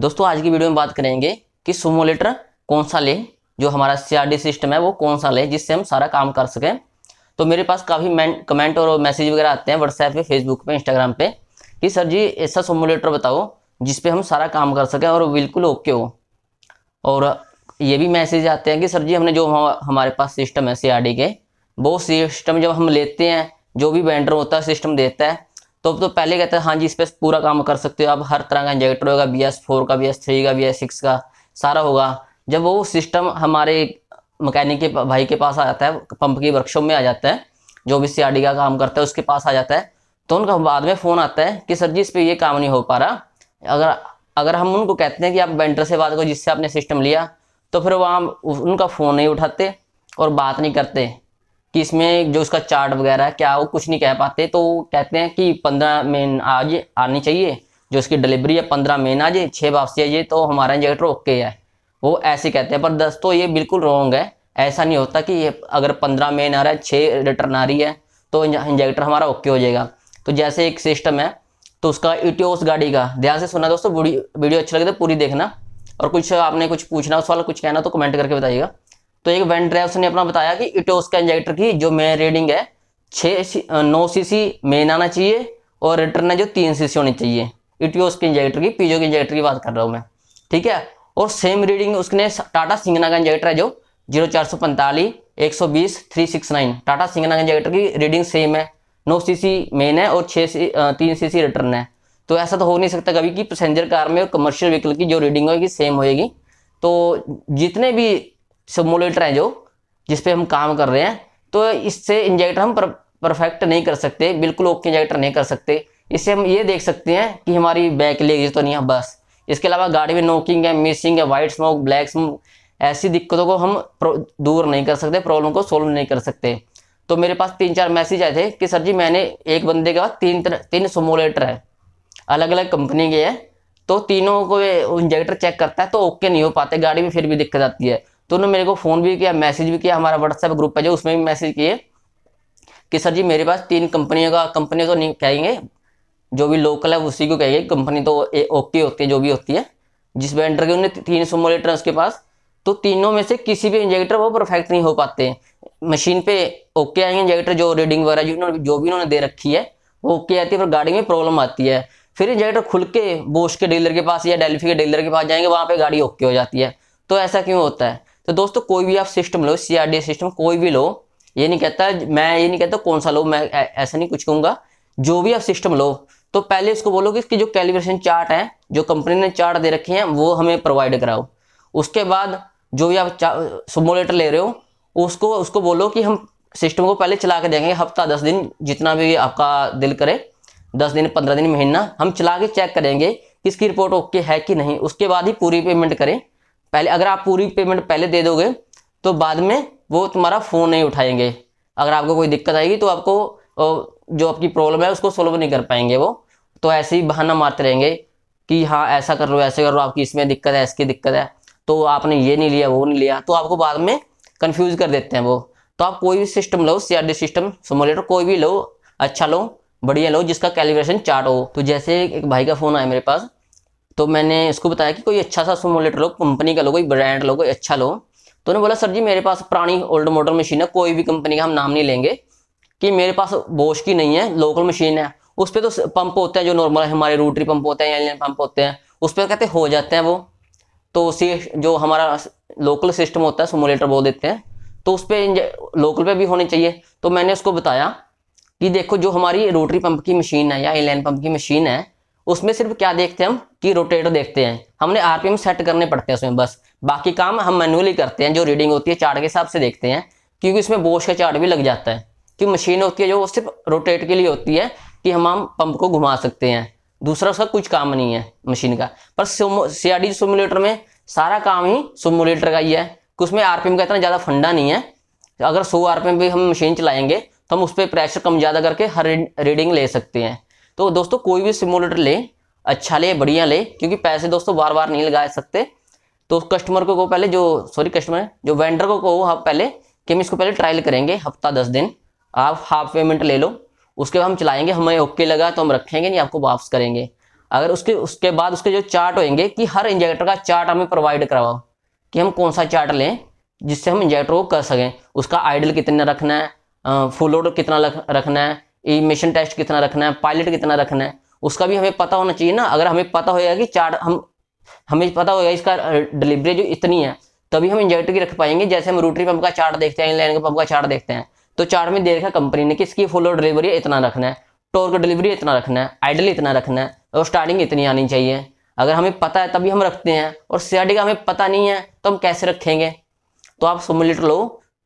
दोस्तों आज की वीडियो में बात करेंगे कि सोमोलेटर कौन सा ले जो हमारा सी सिस्टम है वो कौन सा ले जिससे हम सारा काम कर सकें तो मेरे पास काफ़ी कमेंट और मैसेज वगैरह आते हैं व्हाट्सएप पे फेसबुक पे इंस्टाग्राम पे कि सर जी ऐसा सोमोलेटर बताओ जिस हम सारा काम कर सकें और बिल्कुल ओके हो और ये भी मैसेज आते हैं कि सर जी हमने जो हमारे पास सिस्टम है सी के वो सिस्टम जब हम लेते हैं जो भी वेंडर होता है सिस्टम देता है तो अब तो पहले कहते हैं हाँ जी इस पर पूरा काम कर सकते हो आप हर तरह का इंजेक्टर होगा बी एस फोर का बी एस थ्री का बी एस सिक्स का सारा होगा जब वो सिस्टम हमारे मकैनिक के भाई के पास आ जाता है पंप की वर्कशॉप में आ जाता है जो भी सी का काम करता है उसके पास आ जाता है तो उनका बाद में फ़ोन आता है कि सर जी इस पर ये काम नहीं हो पा रहा अगर अगर हम उनको कहते हैं कि आप वेंटर से बात करो जिससे आपने सिस्टम लिया तो फिर वहाँ उनका फ़ोन नहीं उठाते और बात नहीं करते कि इसमें जो उसका चार्ट वगैरह है क्या वो कुछ नहीं कह पाते तो कहते हैं कि पंद्रह मेन आज आनी चाहिए जो उसकी डिलीवरी है पंद्रह मेन आज छः वापसी आइए तो हमारा इंजेक्टर ओके है वो ऐसे कहते हैं पर दस तो ये बिल्कुल रॉन्ग है ऐसा नहीं होता कि अगर पंद्रह मेन आ रहा है छः रिटर्न आ रही है तो इंजेक्टर हमारा ओके हो जाएगा तो जैसे एक सिस्टम है तो उसका ई गाड़ी का ध्यान से सुना दोस्तों वीडियो अच्छा लगे तो पूरी देखना और कुछ आपने कुछ पूछना उस वाला कुछ कहना तो कमेंट करके बताइएगा तो एक वेंड्रेव्स ने अपना बताया कि इटोस का इंजेक्टर की जो मेन रेडिंग है छः नौ सी सी मेन आना चाहिए और रिटर्न है जो तीन सी सी होनी चाहिए इटोस के इंजेक्टर की पीजो के इंजेक्टर की बात कर रहा हूँ मैं ठीक है और सेम रीडिंग उसने टाटा सिंगना का इंजेक्टर है जो जीरो चार सौ पैंतालीस एक सौ बीस three six nine Tata Signa का इंजेक्टर की रीडिंग सेम है नौ सी सी मेन है और छः तीन सी सी रिटर्न है तो ऐसा तो हो नहीं सकता कभी कि पैसेंजर कार में और कमर्शियल व्हीकल की जो रीडिंग होगी सेम होएगी तो जितने भी सिमुलेटर हैं जो जिस पे हम काम कर रहे हैं तो इससे इंजेक्टर हम परफेक्ट नहीं कर सकते बिल्कुल ओके इंजेक्टर नहीं कर सकते इससे हम ये देख सकते हैं कि हमारी बैक लेग तो नहीं है बस इसके अलावा गाड़ी में नोकिंग है मिसिंग है वाइट स्मोक ब्लैक स्मोक ऐसी दिक्कतों को हम दूर नहीं कर सकते प्रॉब्लम को सोल्व नहीं कर सकते तो मेरे पास तीन चार मैसेज आए थे कि सर जी मैंने एक बंदे के पास तीन तीन सोमोलेटर है अलग अलग कंपनी के हैं तो तीनों को इंजेक्टर चेक करता है तो ओके नहीं हो पाते गाड़ी में फिर भी दिक्कत आती है तो उन्होंने मेरे को फ़ोन भी किया मैसेज भी किया हमारा व्हाट्सएप ग्रुप है जो उसमें भी मैसेज किए कि सर जी मेरे पास तीन कंपनियों का कंपनी तो नहीं कहेंगे जो भी लोकल है उसी को कहेंगे कंपनी तो ओके होती है जो भी होती है जिस वेंडर के उन्हें तीन सोमोलेटर उसके पास तो तीनों में से किसी भी इंजेक्टर वो परफेक्ट नहीं हो पाते मशीन पे ओके आएंगे इंजेक्टर जो रीडिंग वगैरह जो जो भी उन्होंने दे रखी है वो ओके आती है पर गाड़ी में प्रॉब्लम आती है फिर इंजेक्टर खुल के बोश के डीलर के पास या डेल्फी के डीलर के पास जाएंगे वहाँ पे गाड़ी ओके हो जाती है तो ऐसा क्यों होता है तो दोस्तों कोई भी आप सिस्टम लो सीआरडी सिस्टम कोई भी लो ये नहीं कहता मैं ये नहीं कहता कौन सा लो मैं ऐसा नहीं कुछ कहूँगा जो भी आप सिस्टम लो तो पहले उसको बोलो कि इसकी जो कैलिब्रेशन चार्ट है जो कंपनी ने चार्ट दे रखी है वो हमें प्रोवाइड कराओ उसके बाद जो भी आप सिमुलेटर ले रहे हो उसको उसको बोलो कि हम सिस्टम को पहले चला के देंगे हफ्ता दस दिन जितना भी आपका दिल करे दस दिन पंद्रह दिन महीना हम चला के चेक करेंगे किसकी रिपोर्ट ओके है कि नहीं उसके बाद ही पूरी पेमेंट करें पहले अगर आप पूरी पेमेंट पहले दे दोगे तो बाद में वो तुम्हारा फ़ोन नहीं उठाएंगे अगर आपको कोई दिक्कत आएगी तो आपको जो आपकी प्रॉब्लम है उसको सोल्व नहीं कर पाएंगे वो तो ऐसे ही बहाना मारते रहेंगे कि हाँ ऐसा कर लो ऐसे कर लो आपकी इसमें दिक्कत है इसकी दिक्कत है तो आपने ये नहीं लिया वो नहीं लिया तो आपको बाद में कन्फ्यूज़ कर देते हैं वो तो आप कोई भी सिस्टम लो सी सिस्टम सिमुलेटर कोई भी लो अच्छा लो बढ़िया लो जिसका कैलिब्रेशन चार्ट हो तो जैसे एक भाई का फ़ोन आया मेरे पास तो मैंने इसको बताया कि कोई अच्छा सा सोमोलेटर लो कंपनी का लो कोई ब्रांड लो कोई अच्छा लो तो उन्होंने बोला सर जी मेरे पास पुरानी ओल्ड मॉडल मशीन है कोई भी कंपनी का हम नाम नहीं लेंगे कि मेरे पास बोश की नहीं है लोकल मशीन है उस पर तो पंप होते हैं जो नॉर्मल हमारे रूटरी पंप होते हैं एलियन पंप होते हैं उस पर कहते हो जाते हैं वो तो उसी जो हमारा लोकल सिस्टम होता है सोमोलेटर बोल देते हैं तो उस पर लोकल पे भी होने चाहिए तो मैंने उसको बताया कि देखो जो हमारी रोटरी पंप की मशीन है या एलियन पंप की मशीन है उसमें सिर्फ क्या देखते हैं हम कि रोटेटर देखते हैं हमने आरपीएम सेट करने पड़ते हैं उसमें बस बाकी काम हम मैनुअली करते हैं जो रीडिंग होती है चार्ट के हिसाब से देखते हैं क्योंकि इसमें बोश का चार्ट भी लग जाता है कि मशीन होती है जो सिर्फ रोटेट के लिए होती है कि हम हम पंप को घुमा सकते हैं दूसरा उसका कुछ काम नहीं है मशीन का पर सीआरडी सिमुलेटर में सारा काम ही सिमुलेटर का ही है कि उसमें आरपीएम का इतना ज़्यादा फंडा नहीं है अगर सौ आरपीएम भी हम मशीन चलाएंगे तो हम उस पर प्रेशर कम ज़्यादा करके हर रीडिंग ले सकते हैं तो दोस्तों कोई भी सिमुलेटर लें अच्छा ले बढ़िया ले क्योंकि पैसे दोस्तों बार बार नहीं लगा सकते तो कस्टमर को, को पहले जो सॉरी कस्टमर जो वेंडर को कहो आप हाँ, पहले कि हम इसको पहले ट्रायल करेंगे हफ्ता दस दिन आप हाफ पेमेंट ले लो उसके बाद हम चलाएंगे हमें ओके लगा तो हम रखेंगे नहीं आपको वापस करेंगे अगर उसके उसके बाद उसके जो चार्ट होंगे कि हर इंजेक्टर का चार्ट हमें प्रोवाइड करवाओ कि हम कौन सा चार्ट लें जिससे हम इंजेक्टर को कर सकें उसका आइडल कितना रखना है फुल लोड कितना रखना है मिशन टेस्ट कितना रखना है पायलट कितना रखना है उसका भी हमें पता होना चाहिए ना अगर हमें पता होगा कि चार हम हमें पता होगा इसका डिलीवरी जो इतनी है तभी हम इंजेक्टर की रख पाएंगे जैसे हम रोटरी पंप का चार्ट देखते हैं इनलाइन के पंप का चार्ट देखते हैं तो चार्ट में देखा कंपनी ने कि इसकी फुल और डिलीवरी इतना रखना है टोर का डिलीवरी इतना रखना है आइडल इतना रखना है और स्टार्टिंग इतनी आनी चाहिए अगर हमें पता है तभी हम रखते हैं और सीआरडी का हमें पता नहीं है तो हम कैसे रखेंगे तो आप सिमुलेटर लो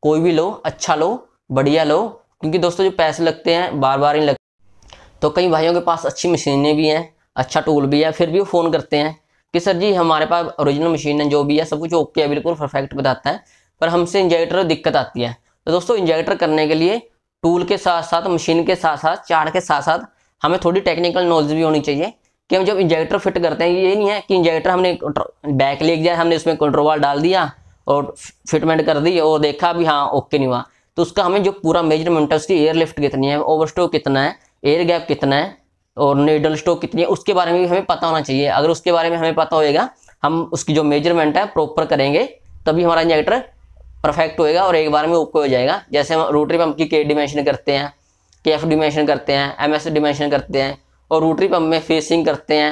कोई भी लो अच्छा लो बढ़िया लो क्योंकि दोस्तों जो पैसे लगते हैं बार बार नहीं लगते तो कई भाइयों के पास अच्छी मशीनें भी हैं अच्छा टूल भी है फिर भी वो फ़ोन करते हैं कि सर जी हमारे पास ओरिजिनल मशीन है जो भी है सब कुछ ओके है बिल्कुल परफेक्ट बताता है पर हमसे इंजेक्टर दिक्कत आती है तो दोस्तों इंजेक्टर करने के लिए टूल के साथ साथ मशीन के साथ साथ चार्ट के साथ साथ हमें थोड़ी टेक्निकल नॉलेज भी होनी चाहिए कि हम जब इंजेक्टर फिट करते हैं ये नहीं है कि इंजेक्टर हमने बैक ले गया हमने उसमें कंट्रोल डाल दिया और फिटमेंट कर दी और देखा भी हाँ ओके नहीं हुआ तो उसका हमें जो पूरा मेजरमेंट है उसकी एयरलिफ्ट कितनी है ओवरस्टॉक कितना है एयर गैप कितना है और नीडल स्टोक कितनी है उसके बारे में भी हमें पता होना चाहिए अगर उसके बारे में हमें पता होएगा हम उसकी जो मेजरमेंट है प्रॉपर करेंगे तभी हमारा इंजेक्टर परफेक्ट होएगा और एक बार में ओके हो जाएगा जैसे हम रोटरी पंप की के डिमेंशन करते हैं के एफ डिमेंशन करते हैं एम एस डिमेंशन करते हैं और रोटरी पंप में फेसिंग करते हैं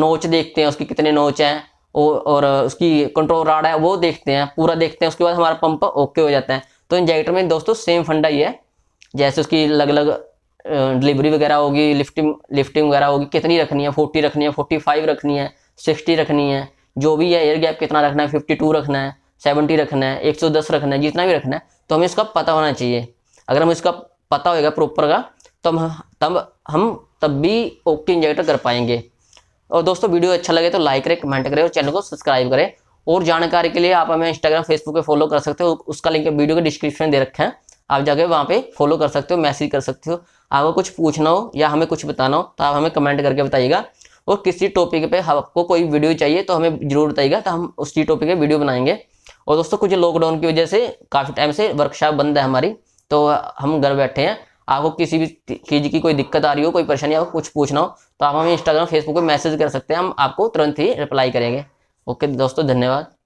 नोच देखते हैं उसकी कितने नोच हैं और, और उसकी कंट्रोल राड है वो देखते हैं पूरा देखते हैं उसके बाद हमारा पंप ओके हो जाता है तो इंजेक्टर में दोस्तों सेम फंडा ही है जैसे उसकी अलग अलग डिलीवरी वगैरह होगी लिफ्टिंग लिफ्टिंग वगैरह होगी कितनी रखनी है फोर्टी रखनी है फोर्टी फाइव रखनी है सिक्सटी रखनी है जो भी है एयर गैप कितना रखना है फिफ्टी टू रखना है सेवेंटी रखना है एक सौ दस रखना है जितना भी रखना है तो हमें इसका पता होना चाहिए अगर हम इसका पता होएगा प्रॉपर का तो हम तब हम तब भी ओके इंजेक्टर कर पाएंगे और दोस्तों वीडियो अच्छा लगे तो लाइक करें कमेंट करें और चैनल को सब्सक्राइब करें और जानकारी के लिए आप हमें इंस्टाग्राम फेसबुक पे फॉलो कर सकते हो उसका लिंक वीडियो के डिस्क्रिप्शन में दे रखे हैं आप जाके वहाँ पे फॉलो कर सकते हो मैसेज कर सकते हो आपको कुछ पूछना हो या हमें कुछ बताना हो तो आप हमें कमेंट करके बताइएगा और किसी टॉपिक पे आपको कोई वीडियो चाहिए तो हमें जरूर बताइएगा तो हम उसी टॉपिक पे वीडियो बनाएंगे और दोस्तों कुछ लॉकडाउन की वजह से काफ़ी टाइम से वर्कशॉप बंद है हमारी तो हम घर बैठे हैं आपको किसी भी चीज़ की कोई दिक्कत आ रही हो कोई परेशानी आपको कुछ पूछना हो तो आप हमें इंस्टाग्राम फेसबुक पर मैसेज कर सकते हैं हम आपको तुरंत ही रिप्लाई करेंगे ओके दोस्तों धन्यवाद